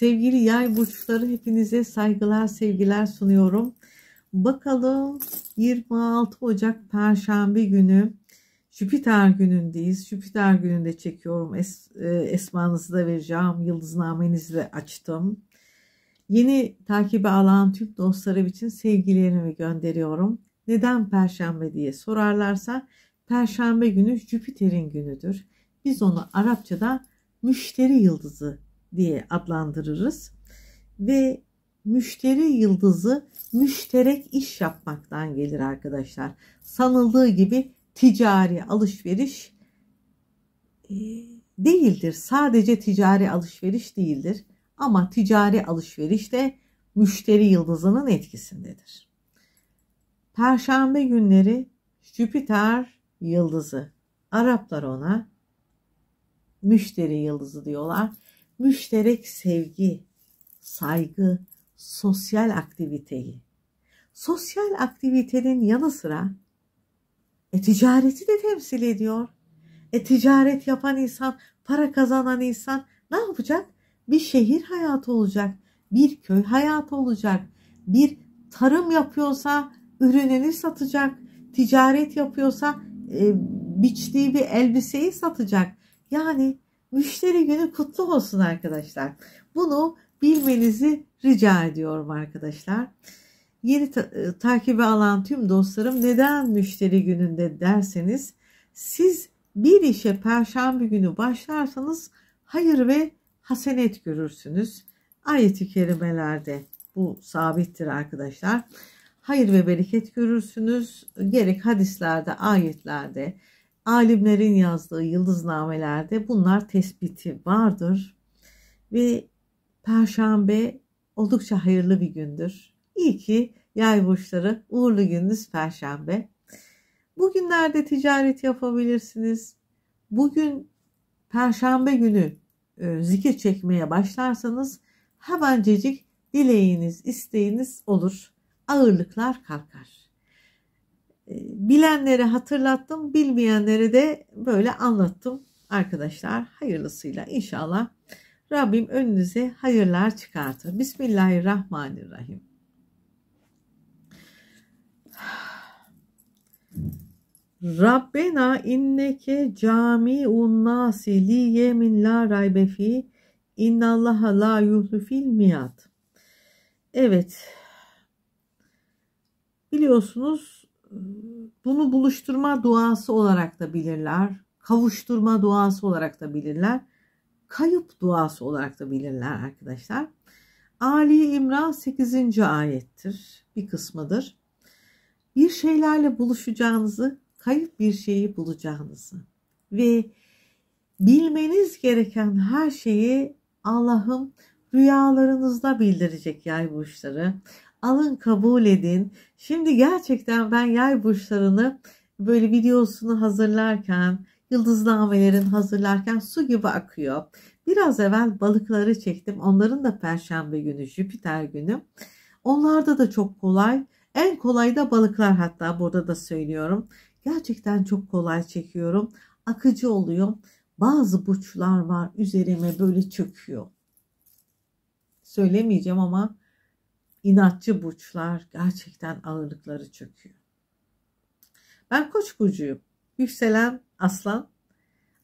Sevgili yay burçları hepinize saygılar sevgiler sunuyorum. Bakalım 26 Ocak Perşembe günü Jüpiter günündeyiz. Jüpiter gününde çekiyorum. Es, e, esmanızı da vereceğim. Yıldıznamenizi de açtım. Yeni takibi alan tüm dostlarım için sevgilerimi gönderiyorum. Neden Perşembe diye sorarlarsa Perşembe günü Jüpiter'in günüdür. Biz onu Arapçada müşteri yıldızı diye adlandırırız. Ve müşteri yıldızı müşterek iş yapmaktan gelir arkadaşlar. Sanıldığı gibi ticari alışveriş e, değildir. Sadece ticari alışveriş değildir. Ama ticari alışveriş de müşteri yıldızının etkisindedir. Perşembe günleri Jüpiter yıldızı. Araplar ona müşteri yıldızı diyorlar müşterek sevgi, saygı, sosyal aktiviteyi. Sosyal aktivitenin yanı sıra e, ticareti de temsil ediyor. E ticaret yapan insan, para kazanan insan ne yapacak? Bir şehir hayatı olacak, bir köy hayatı olacak, bir tarım yapıyorsa ürününü satacak, ticaret yapıyorsa e, biçtiği bir elbiseyi satacak. Yani Müşteri günü kutlu olsun arkadaşlar. Bunu bilmenizi rica ediyorum arkadaşlar. Yeni ta- e, takibi alan tüm dostlarım neden müşteri gününde derseniz siz bir işe perşembe günü başlarsanız hayır ve hasenet görürsünüz. Ayet-i kerimelerde bu sabittir arkadaşlar. Hayır ve bereket görürsünüz. Gerek hadislerde, ayetlerde, alimlerin yazdığı yıldıznamelerde bunlar tespiti vardır ve perşembe oldukça hayırlı bir gündür. İyi ki yay burçları uğurlu gününüz perşembe. Bugünlerde ticaret yapabilirsiniz. Bugün perşembe günü e, zikir çekmeye başlarsanız hemencecik dileğiniz, isteğiniz olur. Ağırlıklar kalkar. Ee, bilenlere hatırlattım, bilmeyenlere de böyle anlattım arkadaşlar. Hayırlısıyla inşallah Rabbim önünüze hayırlar çıkartır. Bismillahirrahmanirrahim. Rabbena inneke camiun nasi li yemin la raybe innallaha la yuhlu miyat. Evet. Biliyorsunuz bunu buluşturma duası olarak da bilirler. Kavuşturma duası olarak da bilirler. Kayıp duası olarak da bilirler arkadaşlar. Ali İmran 8. ayettir. Bir kısmıdır. Bir şeylerle buluşacağınızı, kayıp bir şeyi bulacağınızı ve bilmeniz gereken her şeyi Allah'ım rüyalarınızda bildirecek yay burçları. Alın kabul edin. Şimdi gerçekten ben yay burçlarını böyle videosunu hazırlarken, yıldıznamelerin hazırlarken su gibi akıyor. Biraz evvel balıkları çektim. Onların da perşembe günü, Jüpiter günü. Onlarda da çok kolay. En kolay da balıklar hatta burada da söylüyorum. Gerçekten çok kolay çekiyorum. Akıcı oluyor. Bazı burçlar var üzerime böyle çöküyor. Söylemeyeceğim ama inatçı burçlar gerçekten ağırlıkları çöküyor. Ben koç burcuyum. Yükselen aslan.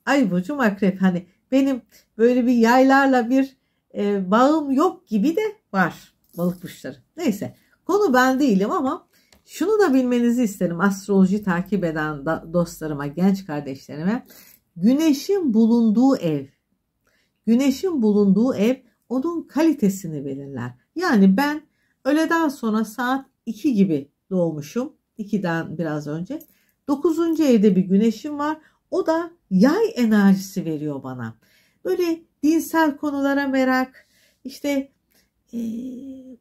Ay burcum akrep. Hani benim böyle bir yaylarla bir e, bağım yok gibi de var balık burçları. Neyse konu ben değilim ama şunu da bilmenizi isterim astroloji takip eden dostlarıma, genç kardeşlerime. Güneşin bulunduğu ev, güneşin bulunduğu ev onun kalitesini belirler. Yani ben Öğleden sonra saat 2 gibi doğmuşum. 2'den biraz önce. 9. evde bir güneşim var. O da yay enerjisi veriyor bana. Böyle dinsel konulara merak, işte e,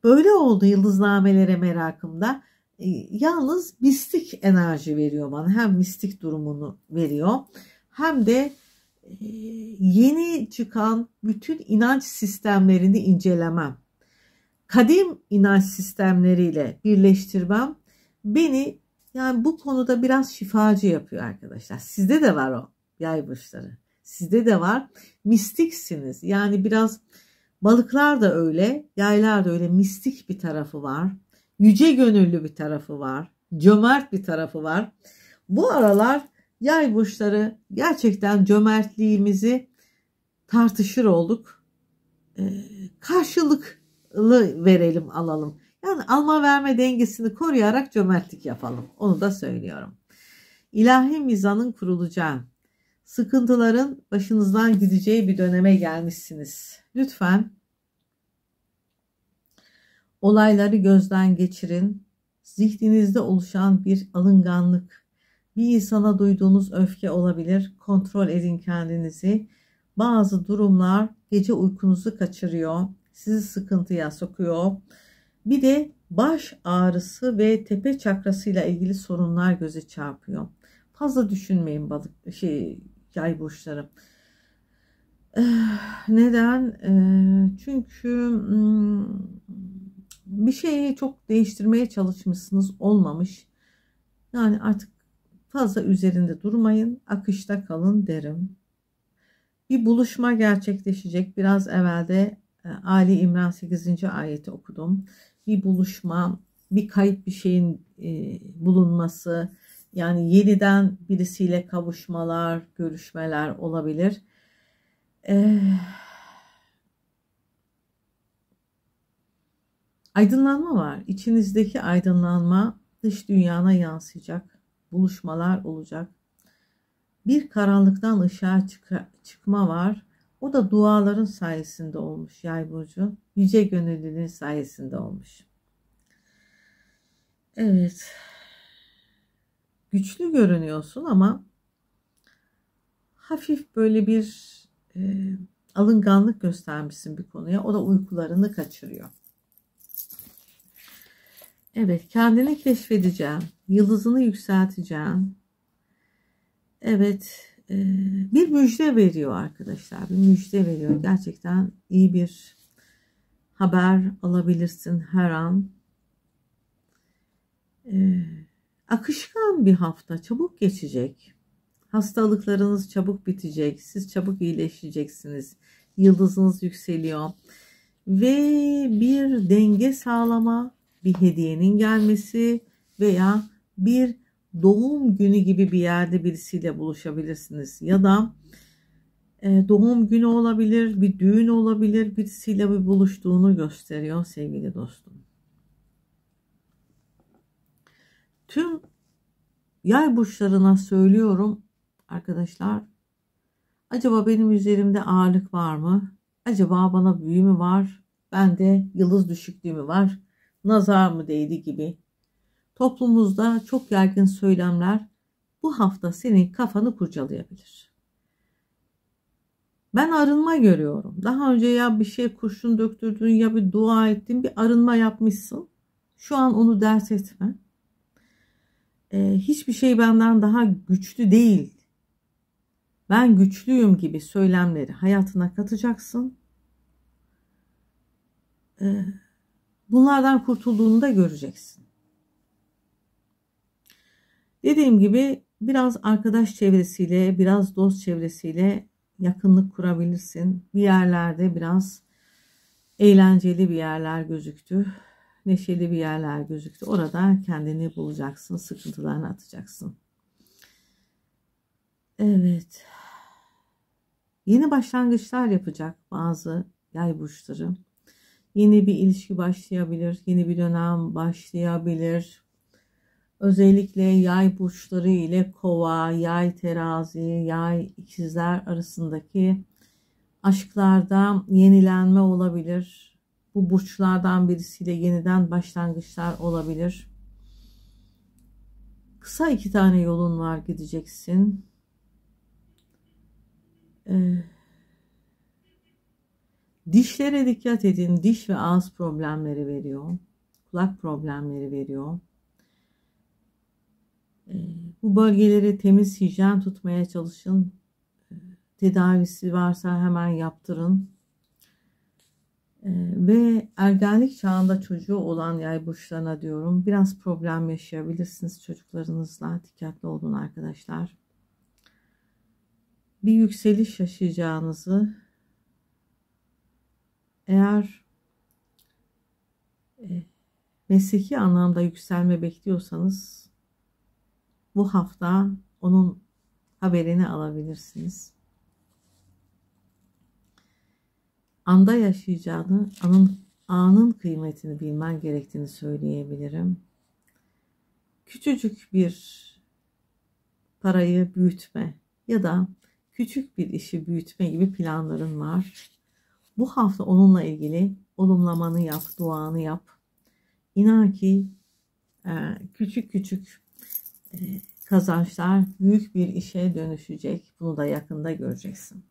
böyle oldu yıldıznamelere merakımda. E, yalnız mistik enerji veriyor bana. Hem mistik durumunu veriyor hem de e, yeni çıkan bütün inanç sistemlerini incelemem kadim inanç sistemleriyle birleştirmem beni yani bu konuda biraz şifacı yapıyor arkadaşlar. Sizde de var o yay burçları. Sizde de var. Mistiksiniz. Yani biraz balıklar da öyle, yaylar da öyle mistik bir tarafı var. Yüce gönüllü bir tarafı var. Cömert bir tarafı var. Bu aralar yay burçları gerçekten cömertliğimizi tartışır olduk. Ee, karşılık verelim alalım. Yani alma verme dengesini koruyarak cömertlik yapalım. Onu da söylüyorum. İlahi mizanın kurulacağı, sıkıntıların başınızdan gideceği bir döneme gelmişsiniz. Lütfen olayları gözden geçirin. Zihninizde oluşan bir alınganlık, bir insana duyduğunuz öfke olabilir. Kontrol edin kendinizi. Bazı durumlar gece uykunuzu kaçırıyor sizi sıkıntıya sokuyor. Bir de baş ağrısı ve tepe çakrasıyla ilgili sorunlar göze çarpıyor. Fazla düşünmeyin balık şey yay burçları. Eh, neden? Eh, çünkü hmm, bir şeyi çok değiştirmeye çalışmışsınız olmamış. Yani artık fazla üzerinde durmayın, akışta kalın derim. Bir buluşma gerçekleşecek. Biraz evvel ee, Ali İmran 8. ayeti okudum. Bir buluşma, bir kayıp bir şeyin e, bulunması, yani yeniden birisiyle kavuşmalar, görüşmeler olabilir. Ee, aydınlanma var. İçinizdeki aydınlanma dış dünyana yansıyacak. Buluşmalar olacak. Bir karanlıktan ışığa çık çıkma var o da duaların sayesinde olmuş yay burcu. Yüce gönüllülüğün sayesinde olmuş. Evet. Güçlü görünüyorsun ama hafif böyle bir e, alınganlık göstermişsin bir konuya. O da uykularını kaçırıyor. Evet, kendini keşfedeceğim. Yıldızını yükselteceğim. Evet, e, bir müjde veriyor arkadaşlar. Bir müjde veriyor. Gerçekten iyi bir haber alabilirsin her an. E, akışkan bir hafta. Çabuk geçecek. Hastalıklarınız çabuk bitecek. Siz çabuk iyileşeceksiniz. Yıldızınız yükseliyor. Ve bir denge sağlama, bir hediyenin gelmesi veya bir doğum günü gibi bir yerde birisiyle buluşabilirsiniz. Ya da e, doğum günü olabilir, bir düğün olabilir, birisiyle bir buluştuğunu gösteriyor sevgili dostum. Tüm yay burçlarına söylüyorum arkadaşlar. Acaba benim üzerimde ağırlık var mı? Acaba bana büyü mü var? Bende yıldız düşüklüğü mü var? Nazar mı değdi gibi Toplumumuzda çok yaygın söylemler bu hafta senin kafanı kurcalayabilir. Ben arınma görüyorum. Daha önce ya bir şey kurşun döktürdün ya bir dua ettin bir arınma yapmışsın. Şu an onu ders etme. Ee, hiçbir şey benden daha güçlü değil. Ben güçlüyüm gibi söylemleri hayatına katacaksın. Ee, bunlardan kurtulduğunu da göreceksin. Dediğim gibi biraz arkadaş çevresiyle, biraz dost çevresiyle yakınlık kurabilirsin. Bir yerlerde biraz eğlenceli bir yerler gözüktü. Neşeli bir yerler gözüktü. Orada kendini bulacaksın, sıkıntılarını atacaksın. Evet. Yeni başlangıçlar yapacak bazı yay burçları. Yeni bir ilişki başlayabilir, yeni bir dönem başlayabilir. Özellikle yay burçları ile kova, yay terazi, yay ikizler arasındaki aşklarda yenilenme olabilir. Bu burçlardan birisiyle yeniden başlangıçlar olabilir. Kısa iki tane yolun var gideceksin. Ee, dişlere dikkat edin. Diş ve ağız problemleri veriyor. Kulak problemleri veriyor. Ee, bu bölgeleri temiz hijyen tutmaya çalışın. Ee, tedavisi varsa hemen yaptırın. Ee, ve ergenlik çağında çocuğu olan yay burçlarına diyorum. Biraz problem yaşayabilirsiniz çocuklarınızla. Dikkatli olun arkadaşlar. Bir yükseliş yaşayacağınızı eğer e, mesleki anlamda yükselme bekliyorsanız bu hafta onun haberini alabilirsiniz. Anda yaşayacağını, anın, anın kıymetini bilmen gerektiğini söyleyebilirim. Küçücük bir parayı büyütme ya da küçük bir işi büyütme gibi planların var. Bu hafta onunla ilgili olumlamanı yap, duanı yap. İnan ki e, küçük küçük e, kazançlar büyük bir işe dönüşecek. Bunu da yakında göreceksin.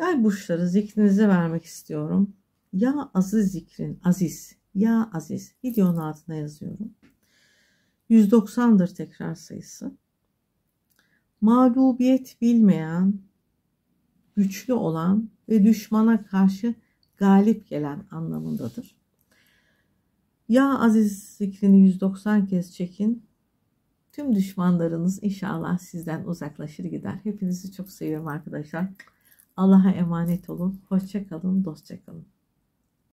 Yay burçları zikrinizi vermek istiyorum. Ya aziz zikrin, aziz, ya aziz. Videonun altına yazıyorum. 190'dır tekrar sayısı. Mağlubiyet bilmeyen, güçlü olan ve düşmana karşı galip gelen anlamındadır. Ya aziz zikrini 190 kez çekin Tüm düşmanlarınız inşallah sizden uzaklaşır gider. Hepinizi çok seviyorum arkadaşlar. Allah'a emanet olun. Hoşça kalın, dostça kalın.